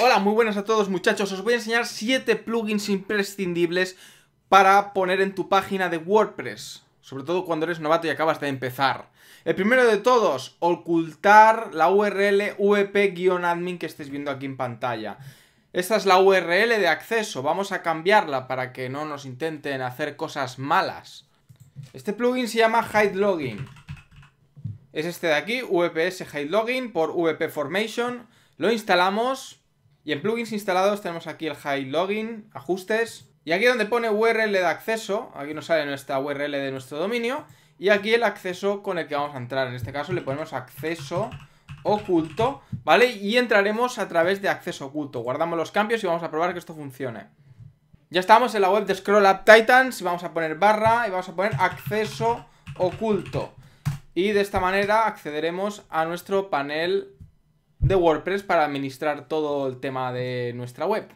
Hola, muy buenas a todos muchachos, os voy a enseñar 7 plugins imprescindibles para poner en tu página de WordPress, sobre todo cuando eres novato y acabas de empezar. El primero de todos, ocultar la URL vp-admin que estáis viendo aquí en pantalla. Esta es la URL de acceso, vamos a cambiarla para que no nos intenten hacer cosas malas. Este plugin se llama Hide Login. Es este de aquí, VPS Hide Login por VP Formation. Lo instalamos y en plugins instalados tenemos aquí el High Login, ajustes. Y aquí donde pone URL de acceso, aquí nos sale nuestra URL de nuestro dominio. Y aquí el acceso con el que vamos a entrar. En este caso le ponemos acceso oculto, ¿vale? Y entraremos a través de acceso oculto. Guardamos los cambios y vamos a probar que esto funcione. Ya estamos en la web de Scroll Up Titans, vamos a poner barra y vamos a poner acceso oculto. Y de esta manera accederemos a nuestro panel de WordPress para administrar todo el tema de nuestra web.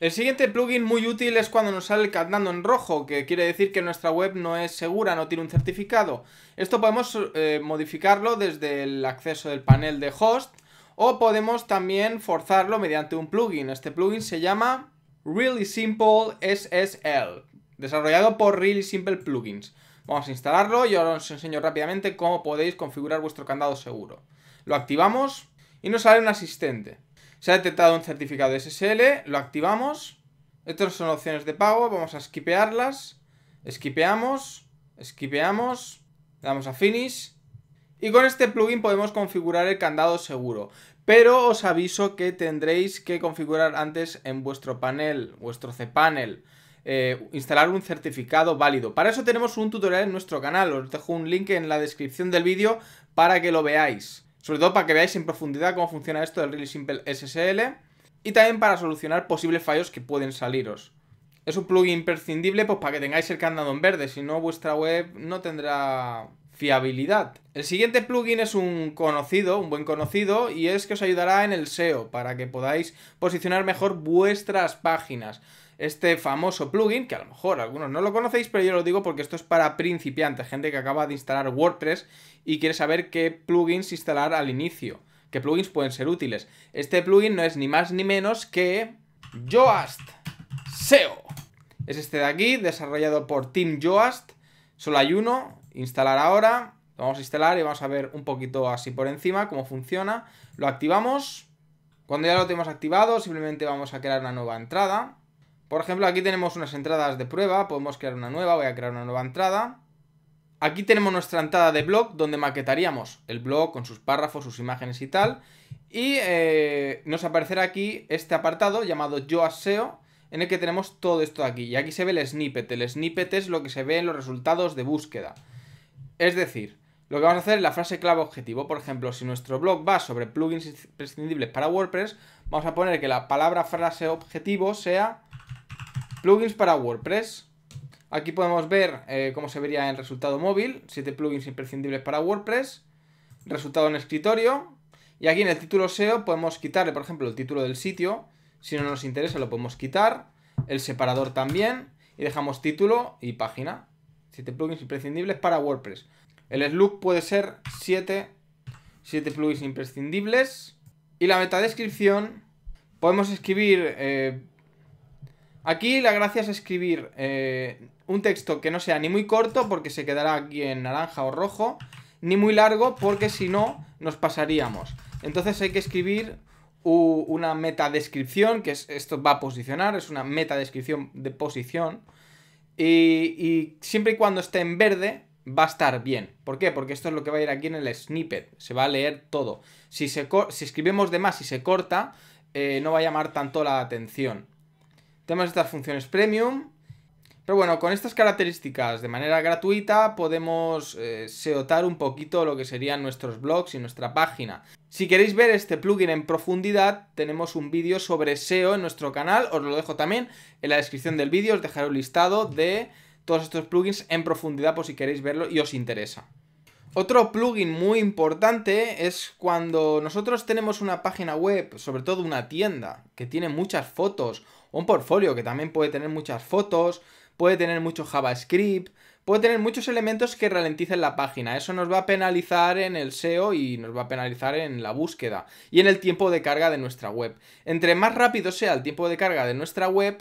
El siguiente plugin muy útil es cuando nos sale el candado en rojo, que quiere decir que nuestra web no es segura, no tiene un certificado. Esto podemos eh, modificarlo desde el acceso del panel de host o podemos también forzarlo mediante un plugin. Este plugin se llama Really Simple SSL, desarrollado por Really Simple Plugins. Vamos a instalarlo y ahora os enseño rápidamente cómo podéis configurar vuestro candado seguro. Lo activamos y nos sale un asistente. Se ha detectado un certificado SSL, lo activamos. Estas son opciones de pago, vamos a skipearlas. esquipeamos, skipeamos, damos a finish. Y con este plugin podemos configurar el candado seguro. Pero os aviso que tendréis que configurar antes en vuestro panel, vuestro cPanel, eh, instalar un certificado válido. Para eso tenemos un tutorial en nuestro canal, os dejo un link en la descripción del vídeo para que lo veáis. Sobre todo para que veáis en profundidad cómo funciona esto del Really Simple SSL y también para solucionar posibles fallos que pueden saliros. Es un plugin imprescindible pues, para que tengáis el candado en verde, si no vuestra web no tendrá fiabilidad. El siguiente plugin es un conocido, un buen conocido, y es que os ayudará en el SEO, para que podáis posicionar mejor vuestras páginas este famoso plugin, que a lo mejor algunos no lo conocéis, pero yo lo digo porque esto es para principiantes, gente que acaba de instalar WordPress y quiere saber qué plugins instalar al inicio, qué plugins pueden ser útiles. Este plugin no es ni más ni menos que Yoast SEO. Es este de aquí, desarrollado por Team Yoast. Solo hay uno, instalar ahora. Lo vamos a instalar y vamos a ver un poquito así por encima cómo funciona. Lo activamos. Cuando ya lo tenemos activado, simplemente vamos a crear una nueva entrada. Por ejemplo, aquí tenemos unas entradas de prueba, podemos crear una nueva, voy a crear una nueva entrada. Aquí tenemos nuestra entrada de blog donde maquetaríamos el blog con sus párrafos, sus imágenes y tal. Y eh, nos aparecerá aquí este apartado llamado Yo Aseo, en el que tenemos todo esto de aquí. Y aquí se ve el snippet. El snippet es lo que se ve en los resultados de búsqueda. Es decir, lo que vamos a hacer es la frase clave objetivo. Por ejemplo, si nuestro blog va sobre plugins imprescindibles para WordPress, vamos a poner que la palabra frase objetivo sea Plugins para WordPress. Aquí podemos ver eh, cómo se vería el resultado móvil. 7 plugins imprescindibles para WordPress. Resultado en escritorio. Y aquí en el título SEO podemos quitarle, por ejemplo, el título del sitio. Si no nos interesa lo podemos quitar. El separador también. Y dejamos título y página. 7 plugins imprescindibles para WordPress. El slug puede ser 7, 7 plugins imprescindibles. Y la metadescripción podemos escribir eh, Aquí la gracia es escribir eh, un texto que no sea ni muy corto, porque se quedará aquí en naranja o rojo, ni muy largo, porque si no, nos pasaríamos. Entonces hay que escribir una metadescripción, que esto va a posicionar, es una metadescripción de posición. Y, siempre y cuando esté en verde, va a estar bien. ¿Por qué? Porque esto es lo que va a ir aquí en el snippet. Se va a leer todo. Si, se, si escribimos de más y se corta, eh, no va a llamar tanto la atención. Tenemos estas funciones premium. Pero bueno, con estas características de manera gratuita podemos eh, seotar un poquito lo que serían nuestros blogs y nuestra página. Si queréis ver este plugin en profundidad, tenemos un vídeo sobre SEO en nuestro canal, os lo dejo también en la descripción del vídeo, os dejaré un listado de todos estos plugins en profundidad por si queréis verlo y os interesa. Otro plugin muy importante es cuando nosotros tenemos una página web, sobre todo una tienda, que tiene muchas fotos un portfolio que también puede tener muchas fotos, puede tener mucho JavaScript, puede tener muchos elementos que ralenticen la página. Eso nos va a penalizar en el SEO y nos va a penalizar en la búsqueda y en el tiempo de carga de nuestra web. Entre más rápido sea el tiempo de carga de nuestra web,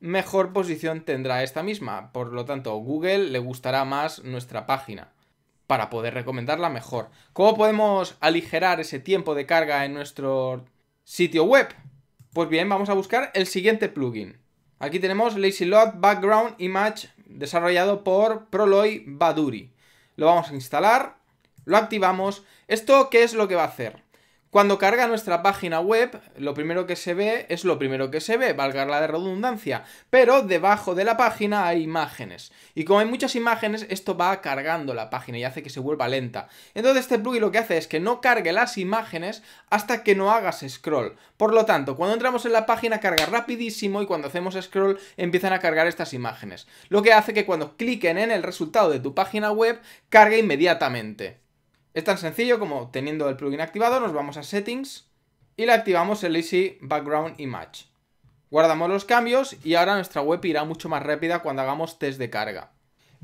mejor posición tendrá esta misma. Por lo tanto, Google le gustará más nuestra página para poder recomendarla mejor. ¿Cómo podemos aligerar ese tiempo de carga en nuestro sitio web? Pues bien, vamos a buscar el siguiente plugin. Aquí tenemos Load Background Image desarrollado por Proloy Baduri. Lo vamos a instalar, lo activamos. ¿Esto qué es lo que va a hacer? Cuando carga nuestra página web, lo primero que se ve es lo primero que se ve, valga la de redundancia, pero debajo de la página hay imágenes. Y como hay muchas imágenes, esto va cargando la página y hace que se vuelva lenta. Entonces este plugin lo que hace es que no cargue las imágenes hasta que no hagas scroll. Por lo tanto, cuando entramos en la página carga rapidísimo y cuando hacemos scroll empiezan a cargar estas imágenes. Lo que hace que cuando cliquen en el resultado de tu página web, cargue inmediatamente. Es tan sencillo como teniendo el plugin activado nos vamos a Settings y le activamos el Easy Background Image. Guardamos los cambios y ahora nuestra web irá mucho más rápida cuando hagamos test de carga.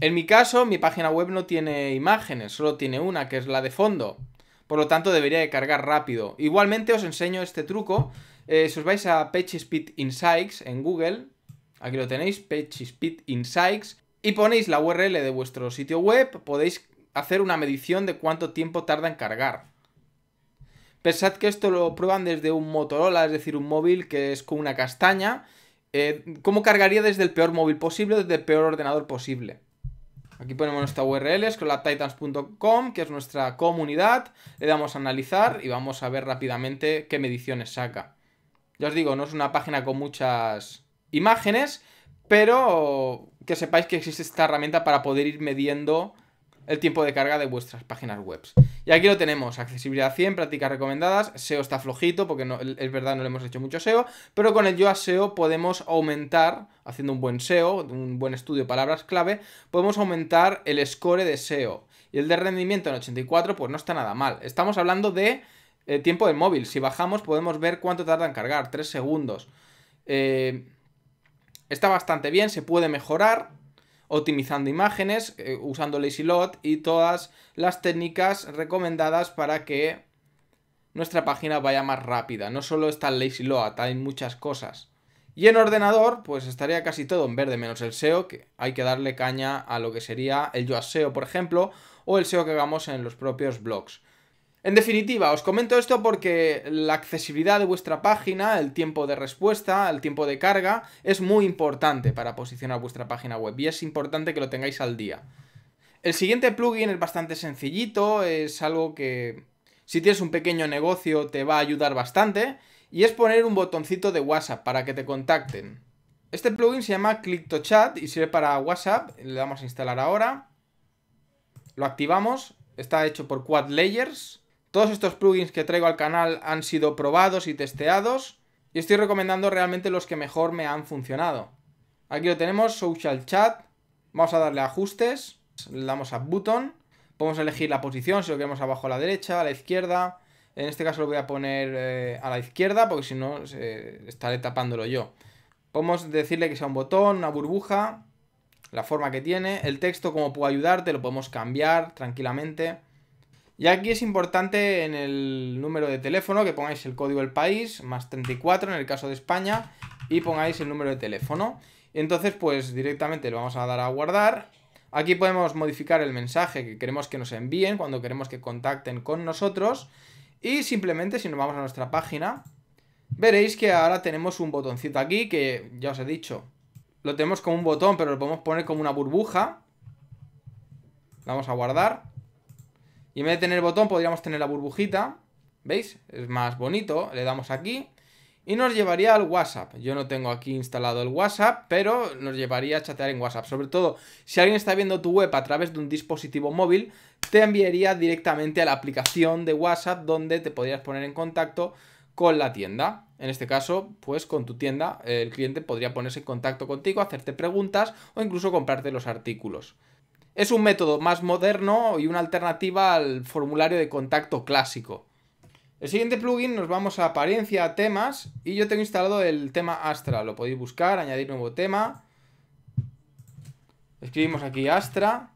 En mi caso, mi página web no tiene imágenes, solo tiene una, que es la de fondo. Por lo tanto, debería de cargar rápido. Igualmente os enseño este truco. Eh, si os vais a PageSpeed Insights en Google, aquí lo tenéis, PageSpeed Insights, y ponéis la URL de vuestro sitio web, podéis hacer una medición de cuánto tiempo tarda en cargar. Pensad que esto lo prueban desde un Motorola, es decir, un móvil que es con una castaña. Eh, ¿Cómo cargaría desde el peor móvil posible desde el peor ordenador posible? Aquí ponemos nuestra URL, es que es nuestra comunidad. Le damos a analizar y vamos a ver rápidamente qué mediciones saca. Ya os digo, no es una página con muchas imágenes, pero que sepáis que existe esta herramienta para poder ir midiendo el tiempo de carga de vuestras páginas web. Y aquí lo tenemos, accesibilidad 100, prácticas recomendadas, SEO está flojito porque es verdad no le hemos hecho mucho SEO, pero con el yo SEO podemos aumentar, haciendo un buen SEO, un buen estudio de palabras clave, podemos aumentar el score de SEO. Y el de rendimiento en 84 pues no está nada mal. Estamos hablando de eh, tiempo del móvil, si bajamos podemos ver cuánto tarda en cargar, 3 segundos. Eh, está bastante bien, se puede mejorar, optimizando imágenes, eh, usando Lazy Lot y todas las técnicas recomendadas para que nuestra página vaya más rápida. No solo está el Lazy Load, hay muchas cosas. Y en ordenador, pues estaría casi todo en verde, menos el SEO, que hay que darle caña a lo que sería el Yoast SEO, por ejemplo, o el SEO que hagamos en los propios blogs. En definitiva, os comento esto porque la accesibilidad de vuestra página, el tiempo de respuesta, el tiempo de carga, es muy importante para posicionar vuestra página web y es importante que lo tengáis al día. El siguiente plugin es bastante sencillito, es algo que si tienes un pequeño negocio te va a ayudar bastante y es poner un botoncito de WhatsApp para que te contacten. Este plugin se llama Chat y sirve para WhatsApp, le vamos a instalar ahora, lo activamos, está hecho por Quad Layers todos estos plugins que traigo al canal han sido probados y testeados y estoy recomendando realmente los que mejor me han funcionado. Aquí lo tenemos, Social Chat, vamos a darle ajustes, le damos a Button, podemos elegir la posición, si lo queremos abajo a la derecha, a la izquierda, en este caso lo voy a poner eh, a la izquierda porque si no estaré tapándolo yo. Podemos decirle que sea un botón, una burbuja, la forma que tiene, el texto, como puedo ayudarte, lo podemos cambiar tranquilamente. Y aquí es importante en el número de teléfono que pongáis el código del país, más 34 en el caso de España, y pongáis el número de teléfono. Entonces, pues directamente lo vamos a dar a guardar. Aquí podemos modificar el mensaje que queremos que nos envíen, cuando queremos que contacten con nosotros. Y simplemente si nos vamos a nuestra página, veréis que ahora tenemos un botoncito aquí que ya os he dicho. Lo tenemos como un botón, pero lo podemos poner como una burbuja. vamos a guardar. Y en vez de tener botón, podríamos tener la burbujita. ¿Veis? Es más bonito. Le damos aquí. Y nos llevaría al WhatsApp. Yo no tengo aquí instalado el WhatsApp, pero nos llevaría a chatear en WhatsApp. Sobre todo, si alguien está viendo tu web a través de un dispositivo móvil, te enviaría directamente a la aplicación de WhatsApp donde te podrías poner en contacto con la tienda. En este caso, pues con tu tienda, el cliente podría ponerse en contacto contigo, hacerte preguntas o incluso comprarte los artículos. Es un método más moderno y una alternativa al formulario de contacto clásico. El siguiente plugin nos vamos a apariencia, temas, y yo tengo instalado el tema Astra. Lo podéis buscar, añadir nuevo tema. Escribimos aquí Astra.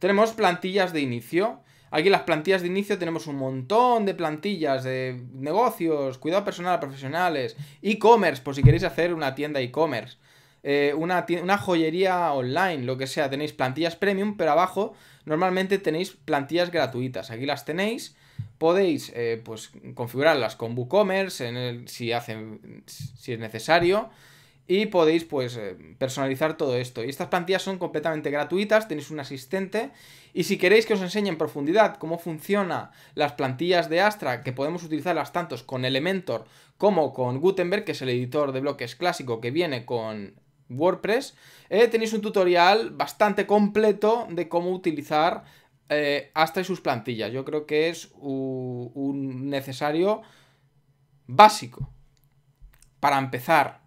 Tenemos plantillas de inicio. Aquí las plantillas de inicio tenemos un montón de plantillas de negocios, cuidado personal profesionales, e-commerce, por si queréis hacer una tienda e-commerce. Eh, una, joyería online, lo que sea, tenéis plantillas premium, pero abajo normalmente tenéis plantillas gratuitas. Aquí las tenéis podéis eh, pues configurarlas con WooCommerce en el, si hacen si es necesario y podéis pues eh, personalizar todo esto. Y estas plantillas son completamente gratuitas, tenéis un asistente y si queréis que os enseñe en profundidad cómo funcionan las plantillas de Astra, que podemos utilizarlas tantos con Elementor como con Gutenberg, que es el editor de bloques clásico que viene con WordPress, eh, tenéis un tutorial bastante completo de cómo utilizar hasta eh, y sus plantillas. Yo creo que es un, necesario básico para empezar.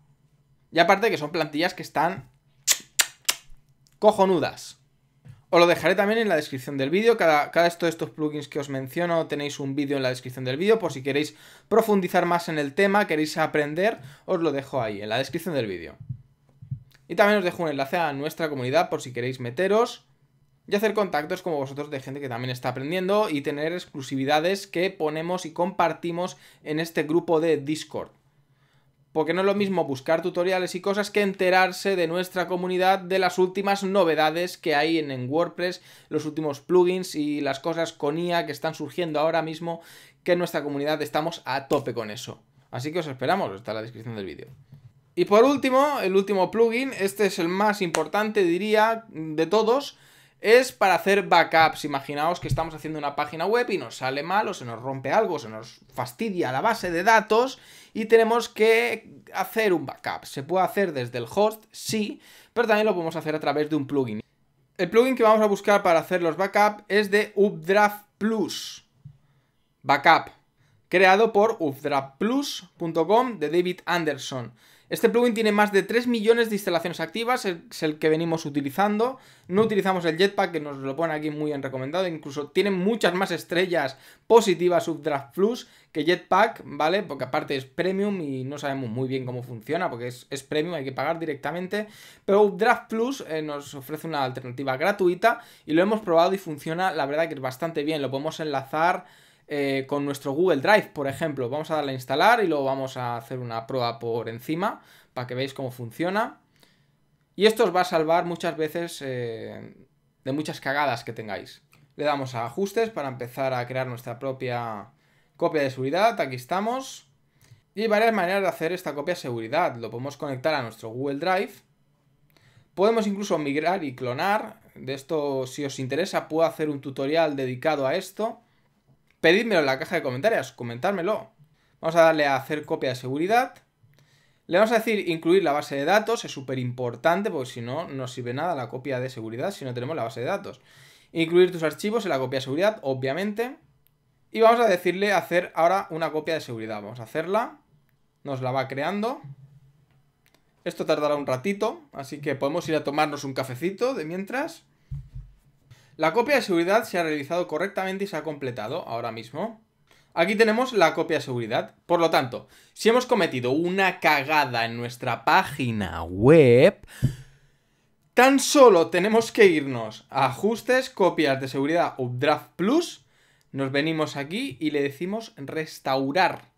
Y aparte que son plantillas que están cojonudas. Os lo dejaré también en la descripción del vídeo. Cada, cada de estos plugins que os menciono tenéis un vídeo en la descripción del vídeo. Por si queréis profundizar más en el tema, queréis aprender, os lo dejo ahí, en la descripción del vídeo. Y también os dejo un enlace a nuestra comunidad por si queréis meteros y hacer contactos como vosotros de gente que también está aprendiendo y tener exclusividades que ponemos y compartimos en este grupo de Discord. Porque no es lo mismo buscar tutoriales y cosas que enterarse de nuestra comunidad de las últimas novedades que hay en, WordPress, los últimos plugins y las cosas con IA que están surgiendo ahora mismo, que en nuestra comunidad estamos a tope con eso. Así que os esperamos, está en la descripción del vídeo. Y por último, el último plugin, este es el más importante, diría, de todos, es para hacer backups. Imaginaos que estamos haciendo una página web y nos sale mal o se nos rompe algo, se nos fastidia la base de datos y tenemos que hacer un backup. Se puede hacer desde el host, sí, pero también lo podemos hacer a través de un plugin. El plugin que vamos a buscar para hacer los backups es de Updraft Plus. Backup. Creado por updraftplus.com de David Anderson. Este plugin tiene más de 3 millones de instalaciones activas, es el que venimos utilizando. No mm. utilizamos el Jetpack, que nos lo pone aquí muy bien recomendado. Incluso tiene muchas más estrellas positivas Subdraft Plus que Jetpack, ¿vale? Porque aparte es premium y no sabemos muy bien cómo funciona, porque es, premium, hay que pagar directamente. Pero Updraft Plus eh, nos ofrece una alternativa gratuita y lo hemos probado y funciona, la verdad que es bastante bien. Lo podemos enlazar eh, con nuestro Google Drive, por ejemplo. Vamos a darle a instalar y luego vamos a hacer una prueba por encima para que veáis cómo funciona. Y esto os va a salvar muchas veces eh, de muchas cagadas que tengáis. Le damos a ajustes para empezar a crear nuestra propia copia de seguridad. Aquí estamos. Y hay varias maneras de hacer esta copia de seguridad. Lo podemos conectar a nuestro Google Drive. Podemos incluso migrar y clonar. De esto, si os interesa, puedo hacer un tutorial dedicado a esto pedídmelo en la caja de comentarios, comentármelo. Vamos a darle a hacer copia de seguridad. Le vamos a decir incluir la base de datos, es súper importante porque si no, no sirve nada la copia de seguridad si no tenemos la base de datos. Incluir tus archivos en la copia de seguridad, obviamente. Y vamos a decirle hacer ahora una copia de seguridad. Vamos a hacerla. Nos la va creando. Esto tardará un ratito, así que podemos ir a tomarnos un cafecito de mientras. La copia de seguridad se ha realizado correctamente y se ha completado ahora mismo. Aquí tenemos la copia de seguridad. Por lo tanto, si hemos cometido una cagada en nuestra página web, tan solo tenemos que irnos a ajustes, copias de seguridad, Updraft Plus, nos venimos aquí y le decimos restaurar.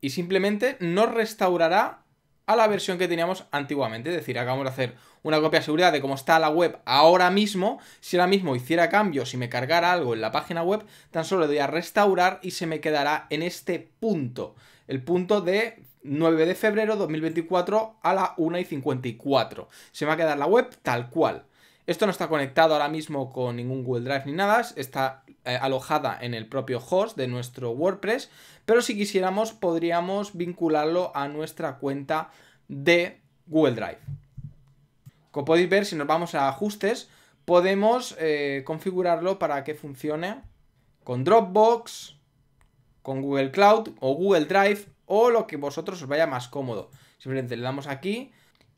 Y simplemente nos restaurará a la versión que teníamos antiguamente. Es decir, acabamos de hacer una copia de seguridad de cómo está la web ahora mismo. Si ahora mismo hiciera cambios y me cargara algo en la página web, tan solo le doy a restaurar y se me quedará en este punto. El punto de 9 de febrero 2024 a la 1 y 54. Se me va a quedar la web tal cual. Esto no está conectado ahora mismo con ningún Google Drive ni nada, está eh, alojada en el propio host de nuestro WordPress, pero si quisiéramos podríamos vincularlo a nuestra cuenta de Google Drive. Como podéis ver, si nos vamos a ajustes, podemos eh, configurarlo para que funcione con Dropbox, con Google Cloud o Google Drive o lo que vosotros os vaya más cómodo. Simplemente le damos aquí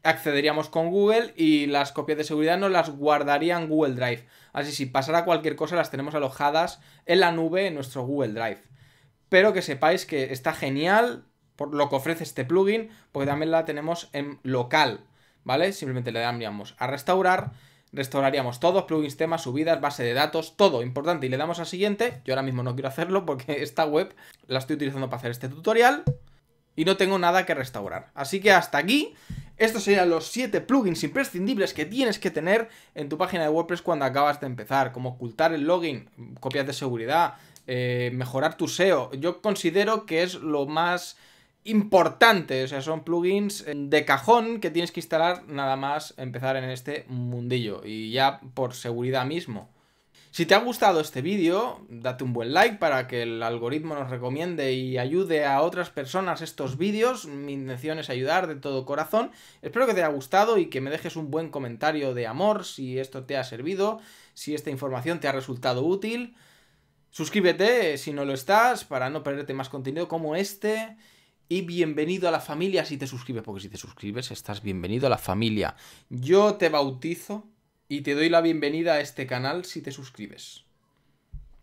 accederíamos con Google y las copias de seguridad nos las guardarían en Google Drive. Así si pasara cualquier cosa las tenemos alojadas en la nube en nuestro Google Drive. Pero que sepáis que está genial por lo que ofrece este plugin, porque también la tenemos en local, ¿vale? Simplemente le daríamos a restaurar, restauraríamos todos, plugins, temas, subidas, base de datos, todo, importante. Y le damos a siguiente, yo ahora mismo no quiero hacerlo porque esta web la estoy utilizando para hacer este tutorial y no tengo nada que restaurar. Así que hasta aquí, estos serían los 7 plugins imprescindibles que tienes que tener en tu página de WordPress cuando acabas de empezar, como ocultar el login, copias de seguridad, eh, mejorar tu SEO. Yo considero que es lo más importante, o sea, son plugins eh, de cajón que tienes que instalar nada más empezar en este mundillo y ya por seguridad mismo. Si te ha gustado este vídeo, date un buen like para que el algoritmo nos recomiende y ayude a otras personas estos vídeos. Mi intención es ayudar de todo corazón. Espero que te haya gustado y que me dejes un buen comentario de amor si esto te ha servido, si esta información te ha resultado útil. Suscríbete si no lo estás para no perderte más contenido como este. Y bienvenido a la familia si te suscribes, porque si te suscribes estás bienvenido a la familia. Yo te bautizo y te doy la bienvenida a este canal si te suscribes.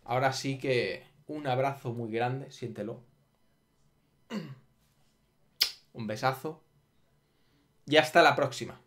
Ahora sí que un abrazo muy grande, siéntelo. Un besazo. Y hasta la próxima.